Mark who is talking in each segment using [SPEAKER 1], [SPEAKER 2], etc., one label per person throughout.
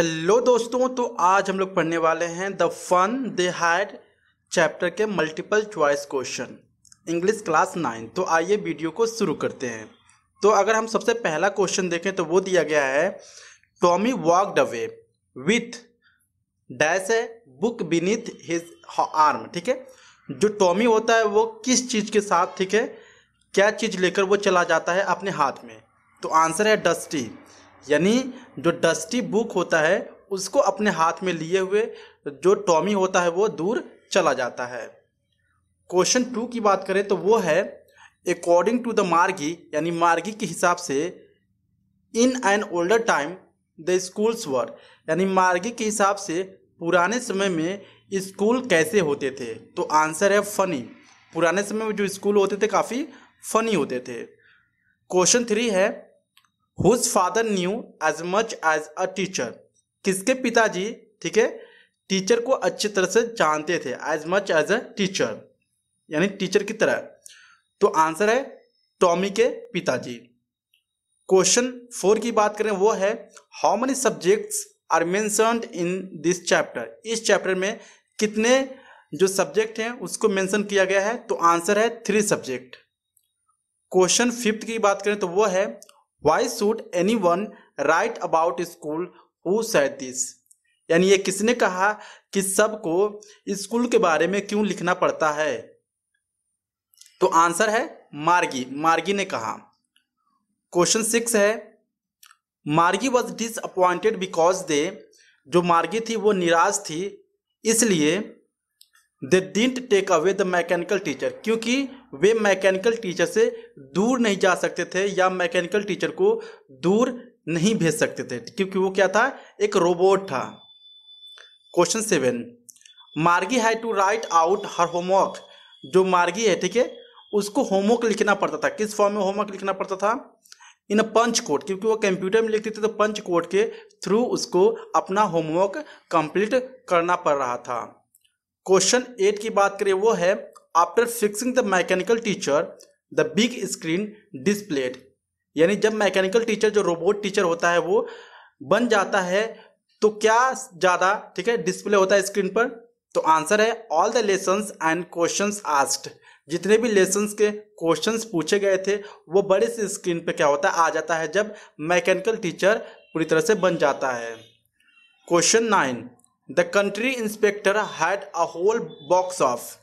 [SPEAKER 1] Hello दोस्तों तो आज हम लोग पढ़ने वाले हैं the fun they had chapter के multiple choice question English class nine तो आइए वीडियो को शुरू करते हैं तो अगर हम सबसे पहला क्वेश्चन देखें तो वो दिया गया है Tommy walked away with dash a book beneath his arm ठीक है जो टॉमी होता है वो किस चीज़ के साथ ठीक है क्या चीज़ लेकर वो चला जाता है अपने हाथ में तो आंसर है डस्टी यानी जो डस्टी बुक होता है उसको अपने हाथ में लिए हुए जो टॉमी होता है वो दूर चला जाता है क्वेश्चन टू की बात करें तो वो है अकॉर्डिंग टू द मार्गी यानी मार्गी के हिसाब से in an older time the schools were यानी मार्गी के हिसाब से पुराने समय में स्कूल कैसे होते थे तो आंसर है फनी पुराने समय में जो स्कूल होते थे काफ़ी फनी होते थे क्वेश्चन थ्री है whose father knew as much as a teacher किसके पिताजी ठीक है टीचर को अच्छी तरह से जानते थे as much as a teacher यानी टीचर की तरह तो आंसर है टॉमी के पिताजी क्वेश्चन फोर की बात करें वो है how many subjects are mentioned in this chapter इस चैप्टर में कितने जो सब्जेक्ट हैं उसको मेंशन किया गया है तो आंसर है थ्री सब्जेक्ट क्वेश्चन फिफ्थ की बात करें तो वो है why should anyone write about school who this? यानी ये किसने कहा कि सबको स्कूल के बारे में क्यों लिखना पड़ता है तो आंसर है मार्गी मार्गी ने कहा क्वेश्चन सिक्स है मार्गी वॉज डिसअपॉइंटेड बिकॉज दे जो मार्गी थी वो निराश थी इसलिए they didn't take away the mechanical teacher क्योंकि वे मैकेनिकल टीचर से दूर नहीं जा सकते थे या मैकेनिकल टीचर को दूर नहीं भेज सकते थे क्योंकि वो क्या था एक रोबोट था क्वेश्चन सेवन मार्गी है to write out her homework जो मार्गी है ठीक है उसको होमवर्क लिखना पड़ता था किस फॉर्म में होमवर्क लिखना पड़ता था इन पंच कोड क्योंकि वो कंप्यूटर में लिखती थी तो पंच कोड के थ्रू उसको अपना होमवर्क कंप्लीट करना पड़ रहा था क्वेश्चन एट की बात करें वो है after fixing the mechanical teacher the big screen displayed यानी जब मैकेनिकल टीचर जो रोबोट टीचर होता है वो बन जाता है तो क्या ज़्यादा ठीक है डिस्प्ले होता है स्क्रीन पर तो आंसर है all the lessons and questions asked जितने भी लेसन्स के क्वेश्चंस पूछे गए थे वो बड़े से स्क्रीन पे क्या होता है आ जाता है जब मैकेनिकल टीचर पूरी तरह से बन जाता है question nine the country inspector had a whole box of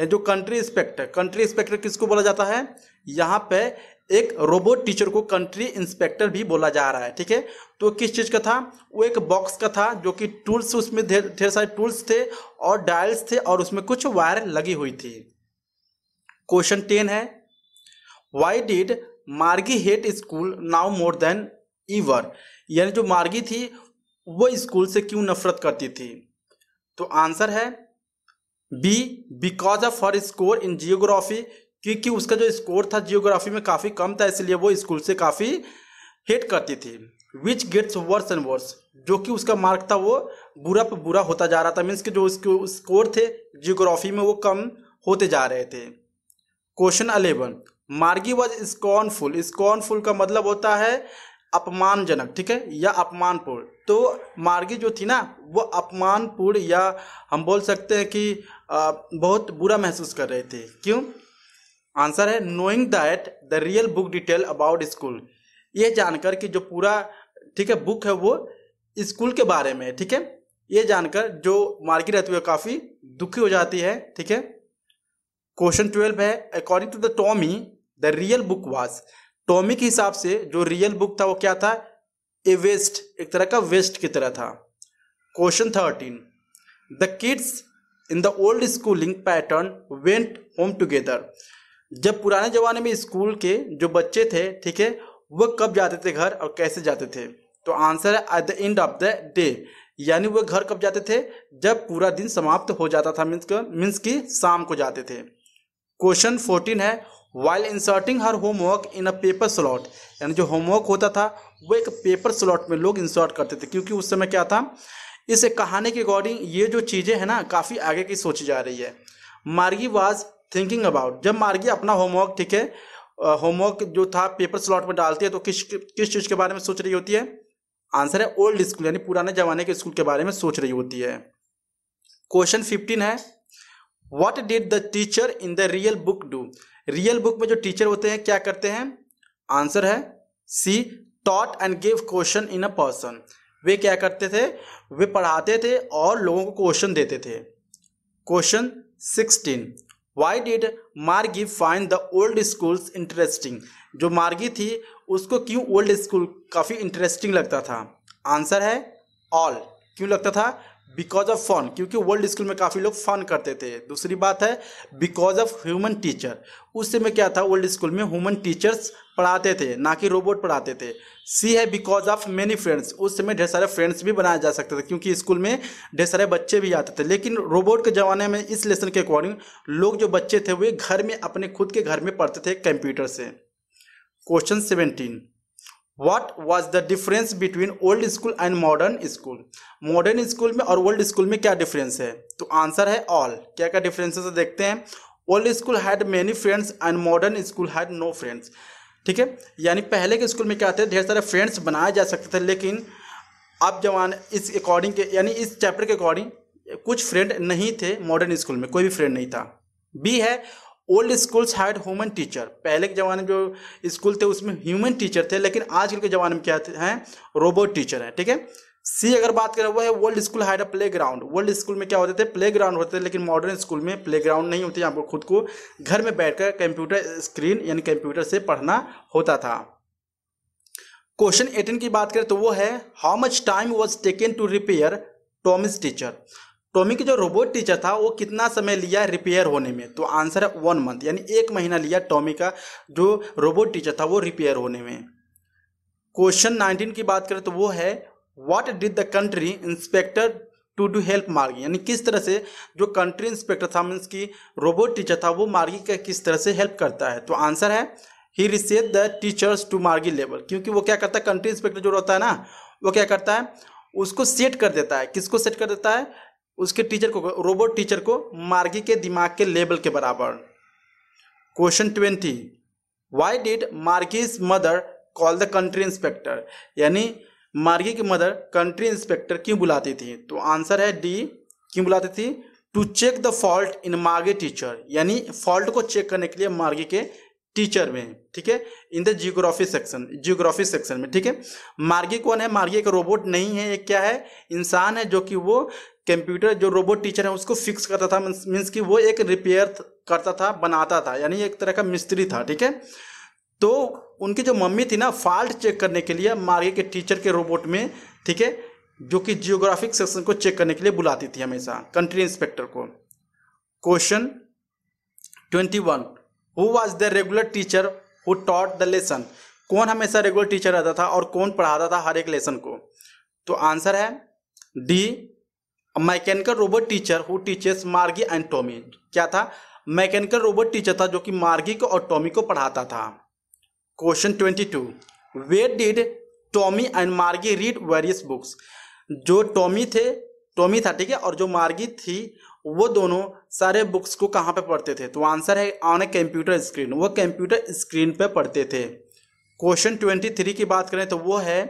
[SPEAKER 1] जो कंट्री इंस्पेक्टर कंट्री इंस्पेक्टर किसको बोला जाता है यहाँ पे एक रोबोट टीचर को कंट्री इंस्पेक्टर भी बोला जा रहा है ठीक है तो किस चीज़ का था वो एक बॉक्स का था जो कि टूल्स उसमें ढेर सारे टूल्स थे और डायल्स थे और उसमें कुछ वायर लगी हुई थी क्वेश्चन टेन है why did Margie hate school now more than ever यानी जो मार्गी थी वो स्कूल से क्यों नफरत करती थी तो आंसर है B because of her score in geography क्योंकि उसका जो स्कोर था जियोग्राफी में काफ़ी कम था इसलिए वो स्कूल से काफ़ी हिट करती थी which gets worse and worse जो कि उसका मार्क था वो बुरा पर बुरा होता जा रहा था मीन्स कि जो उसके स्कोर थे जियोग्राफी में वो कम होते जा रहे थे question eleven Margie was scornful scornful का मतलब होता है अपमानजनक ठीक है या अपमानपूर्ण तो मार्गी जो थी ना वो अपमानपूर्ण या हम बोल सकते हैं कि बहुत बुरा महसूस कर रहे थे क्यों आंसर है knowing that the real book detail about school ये जानकर कि जो पूरा ठीक है बुक है वो स्कूल के बारे में ठीक है ये जानकर जो मार्गी रहती है काफ़ी दुखी हो जाती है ठीक है क्वेश्चन ट्वेल्व है according to the Tommy the real book was Tommy के हिसाब से जो रियल बुक था वो क्या था ए वेस्ट एक तरह का वेस्ट की तरह था question thirteen the kids in the old schooling pattern went home together जब पुराने ज़माने में स्कूल के जो बच्चे थे ठीक है वह कब जाते थे घर और कैसे जाते थे तो आंसर है at the end of the day यानी वह घर कब जाते थे जब पूरा दिन समाप्त हो जाता था मीन्स मीन्स कि शाम को जाते थे क्वेश्चन फोर्टीन है while inserting her homework in a paper slot यानी जो होमवर्क होता था वो एक पेपर स्लॉट में लोग इंसर्ट करते थे क्योंकि उस समय क्या था इस कहानी के अकॉर्डिंग ये जो चीज़ें हैं ना काफ़ी आगे की सोची जा रही है मार्गी वाज थिंकिंग अबाउट जब मार्गी अपना होमवर्क ठीक है होमवर्क जो था पेपर स्लॉट में डालती है तो किस किस चीज़ के बारे में सोच रही होती है आंसर है ओल्ड स्कूल यानी पुराने जमाने के स्कूल के बारे में सोच रही होती है क्वेश्चन फिफ्टीन है what did the teacher in the real book do real book में जो टीचर होते हैं क्या करते हैं आंसर है she taught and give question in a person वे क्या करते थे वे पढ़ाते थे और लोगों को क्वेश्चन देते थे question sixteen why did Margie find the old schools interesting जो मार्गी थी उसको क्यों ओल्ड स्कूल काफ़ी इंटरेस्टिंग लगता था आंसर है ऑल क्यों लगता था बिकॉज ऑफ फन क्योंकि वर्ल्ड स्कूल में काफ़ी लोग फन करते थे दूसरी बात है बिकॉज ऑफ ह्यूमन टीचर उस समय क्या था वर्ल्ड स्कूल में ह्यूमन टीचर्स पढ़ाते थे ना कि रोबोट पढ़ाते थे सी है बिकॉज ऑफ मेनी फ्रेंड्स उस समय ढेर सारे फ्रेंड्स भी बनाए जा सकते थे क्योंकि स्कूल में ढेर सारे बच्चे भी आते थे लेकिन रोबोट के ज़माने में इस लेसन के अकॉर्डिंग लोग जो बच्चे थे वे घर में अपने खुद के घर में पढ़ते थे कंप्यूटर से question seventeen what was the difference between old school and modern school modern school में और ओल्ड स्कूल में क्या डिफरेंस है तो आंसर है ऑल क्या क्या डिफरेंसेस तो देखते हैं old school had many friends and modern school had no friends ठीक है यानी पहले के स्कूल में क्या थे ढेर सारे फ्रेंड्स बनाए जा सकते थे लेकिन अब जमाने इस अकॉर्डिंग के यानी इस चैप्टर के अकॉर्डिंग कुछ फ्रेंड नहीं थे मॉडर्न स्कूल में कोई भी फ्रेंड नहीं था बी है old schools had human teacher पहले के ज़माने में जो स्कूल थे उसमें ह्यूमन टीचर थे लेकिन आजकल के ज़माने में क्या हैं रोबोट टीचर हैं ठीक है सी अगर बात करें वो है world school had a playground world school में क्या होते थे प्ले ग्राउंड होते थे लेकिन मॉडर्न स्कूल में प्ले ग्राउंड नहीं होते पर खुद को घर में बैठकर कंप्यूटर स्क्रीन यानी कंप्यूटर से पढ़ना होता था क्वेश्चन एटीन की बात करें तो वो है how much time was taken to repair Tommy's teacher Tommy का जो रोबोट टीचर था वो कितना समय लिया रिपेयर होने में तो आंसर है वन मंथ यानी एक महीना लिया टॉमी का जो रोबोट टीचर था वो रिपेयर होने में क्वेश्चन नाइनटीन की बात करें तो वो है what did the country inspector to do help Margie यानी किस तरह से जो कंट्री इंस्पेक्टर था मीन्स की रोबोट टीचर था वो मार्गी का किस तरह से हेल्प करता है तो आंसर है he reset the teachers to Margie level क्योंकि वो क्या करता है कंट्री इंस्पेक्टर जो रहता है ना वो क्या करता है उसको सेट कर देता है किसको सेट कर देता है उसके टीचर को रोबोट टीचर को मार्गी के दिमाग के लेवल के बराबर question twenty why did Margie's mother call the country inspector यानी मार्गी की मदर कंट्री इंस्पेक्टर क्यों बुलाती थी तो आंसर है डी क्यों बुलाती थी to check the fault in Margie teacher यानी फॉल्ट को चेक करने के लिए मार्गी के टीचर में ठीक है in the geography section geography section में ठीक है मार्गी कौन है मार्गी एक रोबोट नहीं है ये क्या है इंसान है जो कि वो कंप्यूटर जो रोबोट टीचर है उसको फिक्स करता था मीन्स कि वो एक रिपेयर करता था बनाता था यानी एक तरह का मिस्त्री था ठीक है तो उनकी जो मम्मी थी ना फॉल्ट चेक करने के लिए मार्गे के टीचर के रोबोट में ठीक है जो कि जियोग्राफिक सेक्शन को चेक करने के लिए बुलाती थी हमेशा कंट्री इंस्पेक्टर को question twenty one who was the regular teacher who taught the lesson कौन हमेशा रेगुलर टीचर रहता था और कौन पढ़ाता था हर एक लेसन को तो आंसर है the mechanical robot teacher who teaches Margie and Tommy क्या था मैकेनिकल रोबोट टीचर था जो कि मार्गी को और टॉमी को पढ़ाता था question twenty two where did Tommy and Margie read various books जो टॉमी थे टॉमी था ठीक है और जो मार्गी थी वो दोनों सारे बुक्स को कहाँ पे पढ़ते थे तो आंसर है ऑन ए कंप्यूटर स्क्रीन वो कंप्यूटर स्क्रीन पे पढ़ते थे क्वेश्चन ट्वेंटी थ्री की बात करें तो वो है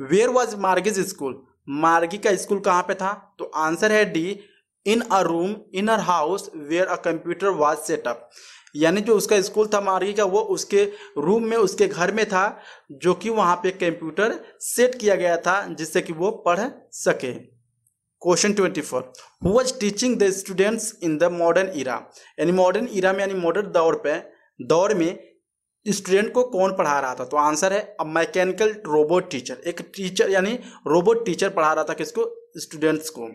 [SPEAKER 1] वेयर वॉज मार्गिज स्कूल मार्गी का स्कूल कहाँ पे था तो आंसर है D in a room in our house where a computer was set up यानी जो उसका स्कूल था मार्गी का वो उसके रूम में उसके घर में था जो कि वहाँ पे कंप्यूटर सेट किया गया था जिससे कि वो पढ़ सके question twenty four who was teaching the students in the modern era यानी मॉडर्न इरा में यानी मॉडर्न दौर पे दौर में स्टूडेंट को कौन पढ़ा रहा था तो आंसर है अ मैकेनिकल रोबोट टीचर एक टीचर यानी रोबोट टीचर पढ़ा रहा था किसको स्टूडेंट्स को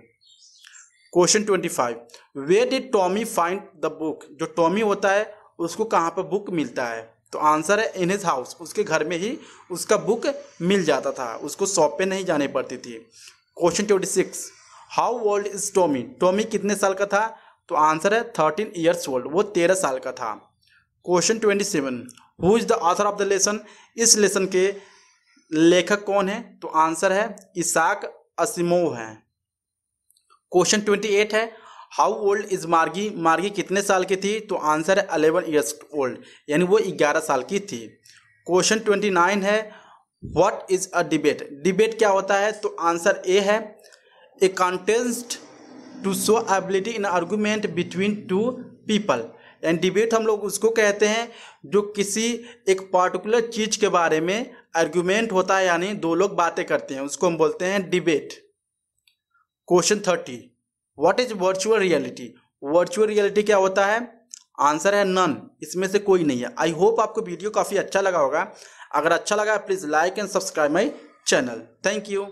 [SPEAKER 1] question twenty five where did Tommy find the book जो टॉमी होता है उसको कहाँ पर बुक मिलता है तो आंसर है इन हिज हाउस उसके घर में ही उसका बुक मिल जाता था उसको शॉप पे नहीं जानी पड़ती थी question twenty six how old is Tommy Tommy कितने साल का था तो आंसर है थर्टीन ईयर्स ओल्ड वो तेरह साल का था question twenty seven who is the author of the lesson इस लेसन के लेखक कौन है तो आंसर है इसाक असिमोव है क्वेश्चन ट्वेंटी एट है how old is Margie Margie कितने साल की थी तो आंसर है अलेवन ईयर्स ओल्ड यानी वो ग्यारह साल की थी क्वेश्चन ट्वेंटी नाइन है what is a debate debate क्या होता है तो आंसर ए है a contest to show ability in argument between two people एंटीबेट हम लोग उसको कहते हैं जो किसी एक पार्टिकुलर चीज़ के बारे में आर्ग्यूमेंट होता है यानी दो लोग बातें करते हैं उसको हम बोलते हैं debate question thirty what is virtual reality virtual reality क्या होता है आंसर है नन इसमें से कोई नहीं है आई होप आपको वीडियो काफ़ी अच्छा लगा होगा अगर अच्छा लगा please like and subscribe my channel thank you